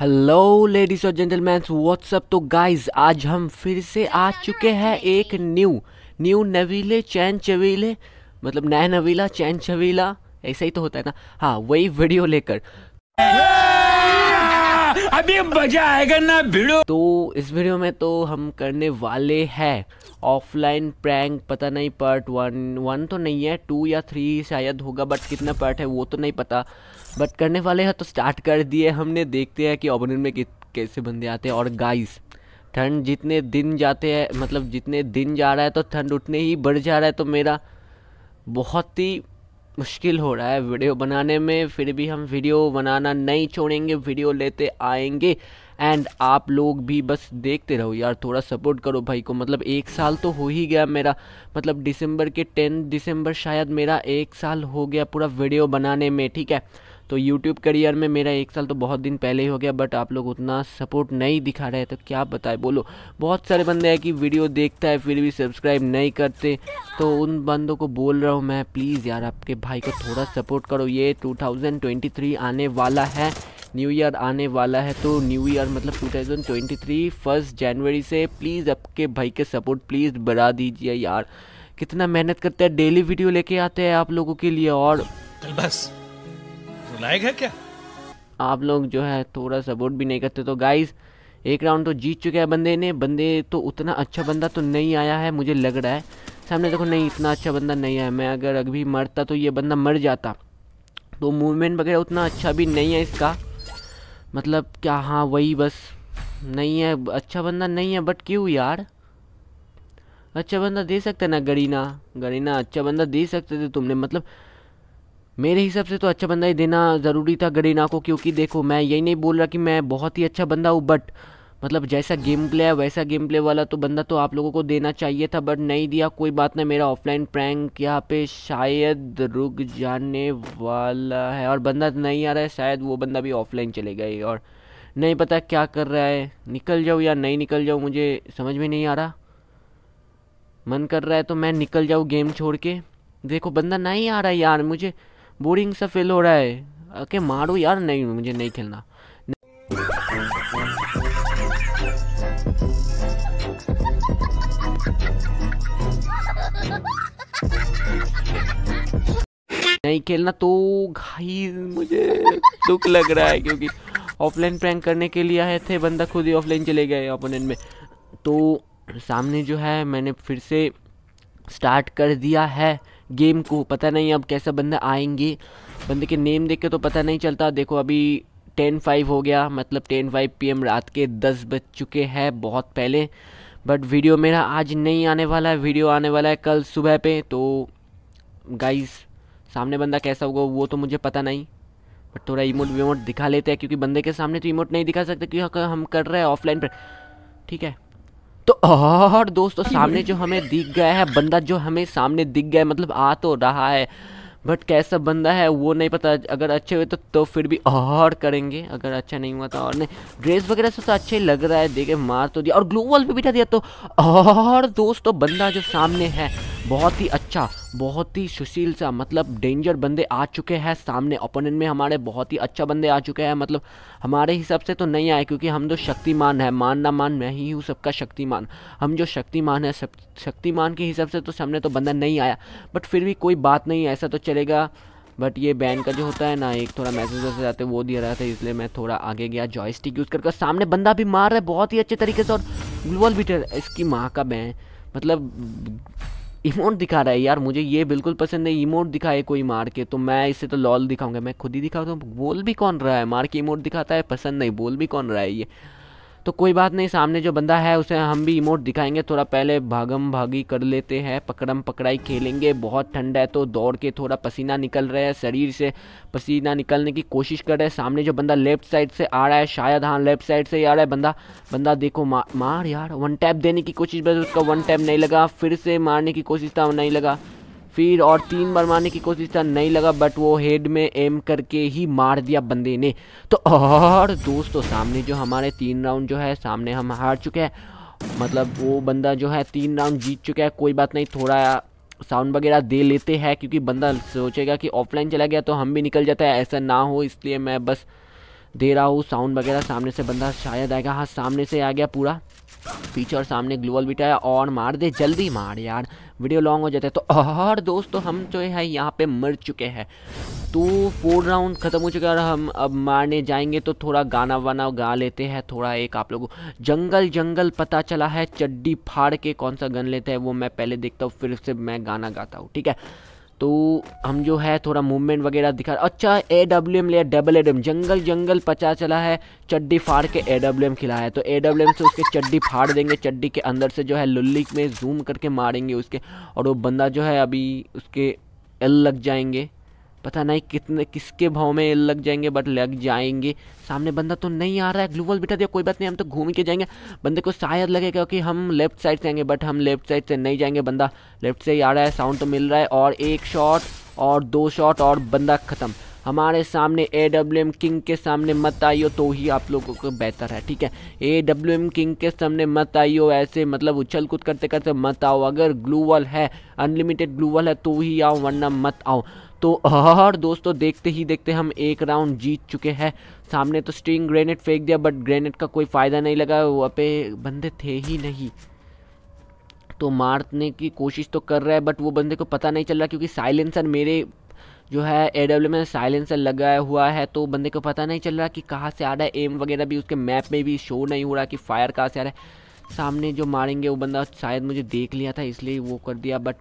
hello ladies और gentleman what's up तो guys आज हम फिर से आ चुके हैं एक न्यू न्यू नवीले चैन चवीले मतलब नया नवीला चैन चवीला ऐसा ही तो होता है ना हाँ वही वीडियो लेकर अभी मजा आएगा ना वीडियो तो इस वीडियो में तो हम करने वाले हैं ऑफलाइन प्रैंक पता नहीं पार्ट वन वन तो नहीं है टू या थ्री शायद होगा बट कितना पार्ट है वो तो नहीं पता बट करने वाले हैं तो स्टार्ट कर दिए हमने देखते हैं कि ओपनिंग में कैसे बंदे आते हैं और गाइस ठंड जितने दिन जाते हैं मतलब जितने दिन जा रहा है तो ठंड उठने ही बढ़ जा रहा है तो मेरा बहुत ही मुश्किल हो रहा है वीडियो बनाने में फिर भी हम वीडियो बनाना नहीं छोड़ेंगे वीडियो लेते आएंगे एंड आप लोग भी बस देखते रहो यार थोड़ा सपोर्ट करो भाई को मतलब एक साल तो हो ही गया मेरा मतलब दिसंबर के टेन दिसंबर शायद मेरा एक साल हो गया पूरा वीडियो बनाने में ठीक है तो यूट्यूब करियर में मेरा एक साल तो बहुत दिन पहले ही हो गया बट आप लोग उतना सपोर्ट नहीं दिखा रहे तो क्या बताए बोलो बहुत सारे बंदे हैं कि वीडियो देखता है फिर भी सब्सक्राइब नहीं करते तो उन बंदों को बोल रहा हूँ मैं प्लीज़ यार आपके भाई को थोड़ा सपोर्ट करो ये टू आने वाला है न्यू ईयर आने वाला है तो न्यू ईयर मतलब 2023 फर्स्ट जनवरी से प्लीज़ आपके भाई के सपोर्ट प्लीज़ बढ़ा दीजिए यार कितना मेहनत करते हैं डेली वीडियो लेके आते हैं आप लोगों के लिए और बस लायक है क्या आप लोग जो है थोड़ा सपोर्ट भी नहीं करते तो गाइस एक राउंड तो जीत चुके हैं बंदे ने बंदे तो उतना अच्छा बंदा तो नहीं आया है मुझे लग रहा है सामने देखो नहीं इतना अच्छा बंदा नहीं है मैं अगर अभी मरता तो ये बंदा मर जाता तो मूवमेंट वगैरह उतना अच्छा भी नहीं है इसका मतलब क्या हाँ वही बस नहीं है अच्छा बंदा नहीं है बट क्यों यार अच्छा बंदा दे सकते ना गरीना गरीना अच्छा बंदा दे सकते थे तुमने मतलब मेरे हिसाब से तो अच्छा बंदा ही देना ज़रूरी था गरीना को क्योंकि देखो मैं यही नहीं बोल रहा कि मैं बहुत ही अच्छा बंदा हूँ बट मतलब जैसा गेम प्ले है वैसा गेम प्ले वाला तो बंदा तो आप लोगों को देना चाहिए था बट नहीं दिया कोई बात नहीं मेरा ऑफलाइन प्रैंक यहाँ पे शायद रुक जाने वाला है और बंदा नहीं आ रहा है शायद वो बंदा भी ऑफलाइन चले गए और नहीं पता क्या कर रहा है निकल जाऊँ या नहीं निकल जाऊँ मुझे समझ में नहीं आ रहा मन कर रहा है तो मैं निकल जाऊँ गेम छोड़ के देखो बंदा नहीं आ रहा यार मुझे बोरिंग सा फील हो रहा है आके मारो यार नहीं मुझे नहीं खेलना नहीं खेलना तो घाई मुझे दुख लग रहा है क्योंकि ऑफलाइन प्रैंक करने के लिए आए थे बंदा खुद ही ऑफलाइन चले गए ओपोनेंट में तो सामने जो है मैंने फिर से स्टार्ट कर दिया है गेम को पता नहीं अब कैसा बंदा आएंगे बंदे के नेम देख के तो पता नहीं चलता देखो अभी टेन फाइव हो गया मतलब टेन फाइव पी रात के दस बज चुके हैं बहुत पहले बट वीडियो मेरा आज नहीं आने वाला है वीडियो आने वाला है कल सुबह पे तो गाइस सामने बंदा कैसा होगा वो तो मुझे पता नहीं बट थोड़ा इमोट विमोट दिखा लेते हैं क्योंकि बंदे के सामने तो इमोट नहीं दिखा सकते क्योंकि हम कर रहे हैं ऑफलाइन पर ठीक है तो और दोस्तों सामने जो हमें दिख गया है बंदा जो हमें सामने दिख गया है मतलब आ तो रहा है बट कैसा बंदा है वो नहीं पता अगर अच्छे हुए तो तो फिर भी और करेंगे अगर अच्छा नहीं हुआ तो और नहीं ड्रेस वगैरह से तो अच्छा ही लग रहा है देखे मार तो दिया और ग्लोबल भी बिठा दिया तो और दोस्तों बंदा जो सामने है बहुत ही अच्छा बहुत ही सुशील सा मतलब डेंजर बंदे आ चुके हैं सामने ओपोनेंट में हमारे बहुत ही अच्छा बंदे आ चुके हैं मतलब हमारे हिसाब से तो नहीं आए क्योंकि हम तो शक्तिमान है मान ना मान मैं ही हूँ सबका शक्तिमान हम जो शक्तिमान है सब शक्तिमान के हिसाब से तो सामने तो बंदा नहीं आया बट फिर भी कोई बात नहीं ऐसा तो चलेगा बट ये बैन का जो होता है ना एक थोड़ा मैसेज वैसे जाते वो दिया रहा था इसलिए मैं थोड़ा आगे गया जॉयस्टिक यूज़ करके सामने बंदा भी मार रहा है बहुत ही अच्छे तरीके से और ग्लोबल बीटर इसकी माँ का बैन मतलब इमोट दिखा रहा है यार मुझे ये बिल्कुल पसंद नहीं इमोट दिखाए कोई मार के तो मैं इसे तो लॉल दिखाऊंगा मैं खुद ही दिखाऊँ बोल भी कौन रहा है मार के इमोट दिखाता है पसंद नहीं बोल भी कौन रहा है ये तो कोई बात नहीं सामने जो बंदा है उसे हम भी इमोट दिखाएंगे थोड़ा पहले भागम भागी कर लेते हैं पकड़म पकड़ाई खेलेंगे बहुत ठंड है तो दौड़ के थोड़ा पसीना निकल रहा है शरीर से पसीना निकलने की कोशिश कर रहे हैं सामने जो बंदा लेफ्ट साइड से आ रहा है शायद हाँ लेफ्ट साइड से ही आ रहा है बंदा बंदा देखो मा, मार यार वन टैप देने की कोशिश बस उसका वन टैप नहीं लगा फिर से मारने की कोशिश था नहीं लगा फिर और तीन बार मारने की कोशिश था नहीं लगा बट वो हेड में एम करके ही मार दिया बंदे ने तो और दोस्तों सामने जो हमारे तीन राउंड जो है सामने हम हार चुके हैं मतलब वो बंदा जो है तीन राउंड जीत चुका है कोई बात नहीं थोड़ा साउंड वगैरह दे लेते हैं क्योंकि बंदा सोचेगा कि ऑफलाइन चला गया तो हम भी निकल जाता है ऐसा ना हो इसलिए मैं बस दे रहा हूँ साउंड वगैरह सामने से बंदा शायद आएगा हाँ सामने से आ गया पूरा पीछे और सामने ग्लूवल बिटाया और मार दे जल्दी मार यार वीडियो लॉन्ग हो जाता है तो और दोस्तों तो हम जो है यहाँ पे मर चुके हैं तो फोर राउंड ख़त्म हो चुका है और हम अब मारने जाएंगे तो थोड़ा गाना वाना गा लेते हैं थोड़ा एक आप लोगों जंगल जंगल पता चला है चड्डी फाड़ के कौन सा गन लेते हैं वो मैं पहले देखता हूँ फिर से मैं गाना गाता हूँ ठीक है तो हम जो है थोड़ा मूवमेंट वगैरह दिखा अच्छा ए डब्ल्यू एम लिया डबल ए डब्ल्यू जंगल जंगल पचा चला है चड्डी फाड़ के ए डब्ल्यू एम खिलाया है तो ए डब्ल्यू एम से उसके चड्डी फाड़ देंगे चड्डी के अंदर से जो है लुल्ली में जूम करके मारेंगे उसके और वो बंदा जो है अभी उसके एल लग जाएंगे पता नहीं कितने किसके भाव में लग जाएंगे बट लग जाएंगे सामने बंदा तो नहीं आ रहा है ग्लूवल बिठा दिया कोई बात नहीं हम तो घूम के जाएंगे बंदे को शायद लगेगा कि हम लेफ्ट साइड से आएंगे बट हम लेफ्ट साइड से नहीं जाएंगे बंदा लेफ्ट से ही आ रहा है साउंड तो मिल रहा है और एक शॉट और दो शॉट और बंदा ख़त्म हमारे सामने ए डब्ल्यू एम किंग के सामने मत आइयो तो ही आप लोगों को बेहतर है ठीक है ए डब्ल्यू एम किंग के सामने मत आइयो ऐसे मतलब उछल कूद करते करते मत आओ अगर ग्लूवल है अनलिमिटेड ग्लूवल है तो ही आओ वरना मत आओ तो हर दोस्तों देखते ही देखते हम एक राउंड जीत चुके हैं सामने तो स्टिंग ग्रेनेड फेंक दिया बट ग्रेनेड का कोई फ़ायदा नहीं लगा वहाँ पे बंदे थे ही नहीं तो मारने की कोशिश तो कर रहा है बट वो बंदे को पता नहीं चल रहा क्योंकि साइलेंसर मेरे जो है ए डब्ल्यू में साइलेंसर लगाया हुआ है तो बंदे को पता नहीं चल रहा कि कहाँ से आ रहा है एम वगैरह भी उसके मैप में भी शो नहीं हो रहा कि फायर कहाँ से आ रहा है सामने जो मारेंगे वो बंदा शायद मुझे देख लिया था इसलिए वो कर दिया बट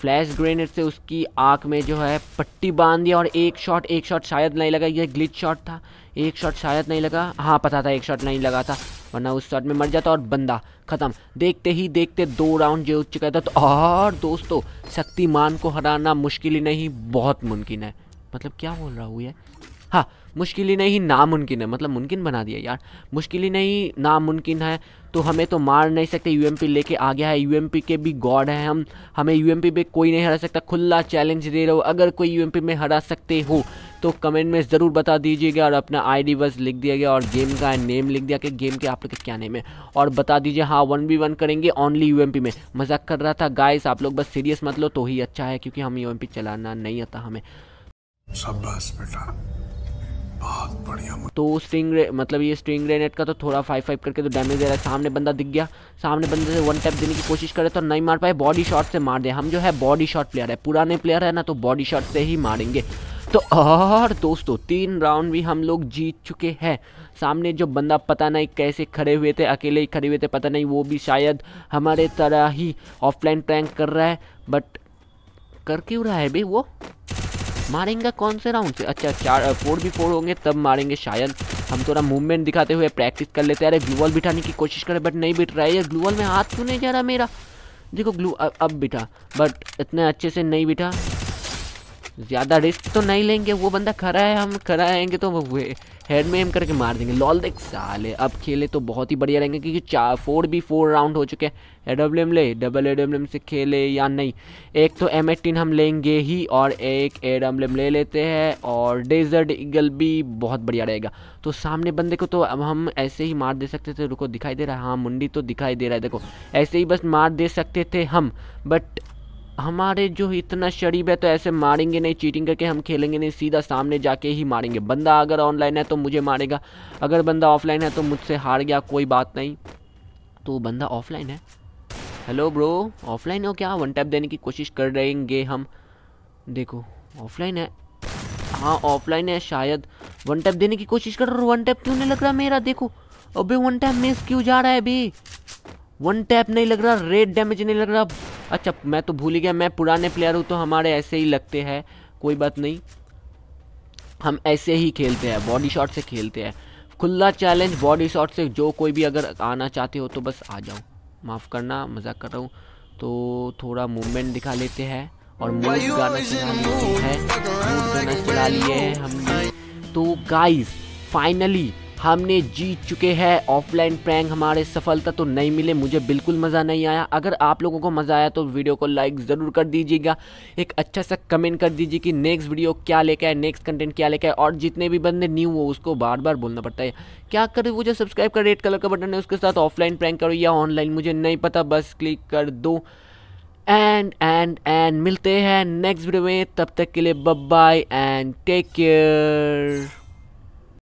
फ्लैश ग्रेनेड से उसकी आँख में जो है पट्टी बांध दिया और एक शॉट एक शॉट शायद नहीं लगा ये ग्लिच शॉट था एक शॉट शायद नहीं लगा हाँ पता था एक शॉट नहीं लगा था वरना उस शॉट में मर जाता और बंदा ख़त्म देखते ही देखते दो राउंड जो चुका था तो और दोस्तों शक्तिमान को हराना मुश्किल ही नहीं बहुत मुमकिन है मतलब क्या बोल रहा हूँ ये हाँ मुश्किल ही नहीं नामुमकिन है मतलब मुमकिन बना दिया यार मुश्किल ही नहीं नामुमकिन है तो हमें तो मार नहीं सकते यू लेके आ गया है यू के भी गॉड है हम हमें यू पे कोई नहीं हरा सकता खुला चैलेंज दे रहे हो अगर कोई यू में हरा सकते हो तो कमेंट में ज़रूर बता दीजिएगा और अपना आईडी बस लिख दिया गया और गेम का नेम लिख दिया कि गेम के आप लोग के क्या नेम है और बता दीजिए हाँ वन बी वन करेंगे ओनली यू में मजाक कर रहा था गाइस आप लोग बस सीरियस मत लो तो ही अच्छा है क्योंकि हम यू चलाना नहीं आता हमें सब बस बेटा तो स्ट्रिंग मतलब ये स्ट्रिंग ग्रेनेट का तो थोड़ा फाइव फाइव करके तो डैमेज दे रहा है सामने बंदा दिख गया सामने बंदे से वन टैप देने की कोशिश करे तो नहीं मार पाए बॉडी शॉट से मार दे हम जो है बॉडी शॉट प्लेयर है पुराने प्लेयर है ना तो बॉडी शॉट से ही मारेंगे तो और दोस्तों तीन राउंड भी हम लोग जीत चुके हैं सामने जो बंदा पता नहीं कैसे खड़े हुए थे अकेले ही खड़े हुए थे पता नहीं वो भी शायद हमारे तरह ही ऑफलाइन प्रैंक कर रहा है बट कर क्यों रहा है भाई वो मारेंगे कौन से राउंड से अच्छा चार फोर भी फोर होंगे तब मारेंगे शायद हम थोड़ा मूवमेंट दिखाते हुए प्रैक्टिस कर लेते हैं अरे ग्लूवल बिठाने की कोशिश करें बट नहीं बिठ रहा है ये ग्लूवल में हाथ क्यों नहीं जा रहा मेरा देखो ग्लू अब बिठा बट इतने अच्छे से नहीं बिठा ज़्यादा रिस्क तो नहीं लेंगे वो बंदा खड़ा है हम खड़ा आएंगे तो हेड में एम करके मार देंगे लॉल देख साले अब खेले तो बहुत ही बढ़िया रहेंगे क्योंकि चार फोर भी फोर राउंड हो चुके हैं डब्ल्यू एम ले डबल ए डब्ल्यू एम से खेले या नहीं एक तो एम एटीन हम लेंगे ही और एक ए डब्ल्यू एम ले लेते हैं और डेजर्ट ईगल भी बहुत बढ़िया रहेगा तो सामने बंदे को तो अब हम ऐसे ही मार दे सकते थे रुको दिखाई दे रहा है हाँ मुंडी तो दिखाई दे रहा है देखो ऐसे ही बस मार दे सकते थे हम बट हमारे जो इतना शरीब है तो ऐसे मारेंगे नहीं चीटिंग करके हम खेलेंगे नहीं सीधा सामने जाके ही मारेंगे बंदा अगर ऑनलाइन है तो मुझे मारेगा अगर बंदा ऑफलाइन है तो मुझसे हार गया कोई बात नहीं तो बंदा ऑफलाइन है हेलो ब्रो ऑफलाइन हो क्या वन टैप देने की कोशिश कर रहेंगे हम देखो ऑफलाइन है हाँ ऑफलाइन है शायद वन टैप देने की कोशिश कर रहा हूँ वन टैप क्यों नहीं लग रहा मेरा देखो अबे वन टैप मिस क्यों जा रहा है अभी वन टैप नहीं लग रहा रेड डैमेज नहीं लग रहा अच्छा मैं तो भूल ही गया मैं पुराने प्लेयर हूँ तो हमारे ऐसे ही लगते हैं कोई बात नहीं हम ऐसे ही खेलते हैं बॉडी शॉट से खेलते हैं खुला चैलेंज बॉडी शॉट से जो कोई भी अगर आना चाहते हो तो बस आ जाओ माफ़ करना मजाक कर रहा हूँ तो थोड़ा मूवमेंट दिखा लेते हैं और मूव गाना तो गाइस फाइनली हमने जीत चुके हैं ऑफलाइन प्रैंक हमारे सफलता तो नहीं मिले मुझे बिल्कुल मज़ा नहीं आया अगर आप लोगों को मज़ा आया तो वीडियो को लाइक ज़रूर कर दीजिएगा एक अच्छा सा कमेंट कर दीजिए कि नेक्स्ट वीडियो क्या लेके आए नेक्स्ट कंटेंट क्या लेके आए और जितने भी बंदे न्यू हो उसको बार बार बोलना पड़ता है क्या करें वो जो सब्सक्राइब कर रेड कलर का बटन है उसके साथ ऑफलाइन प्रैंक करो या ऑनलाइन मुझे नहीं पता बस क्लिक कर दो एंड एंड एंड मिलते हैं नेक्स्ट वीडियो में तब तक के लिए बाय एंड टेक केयर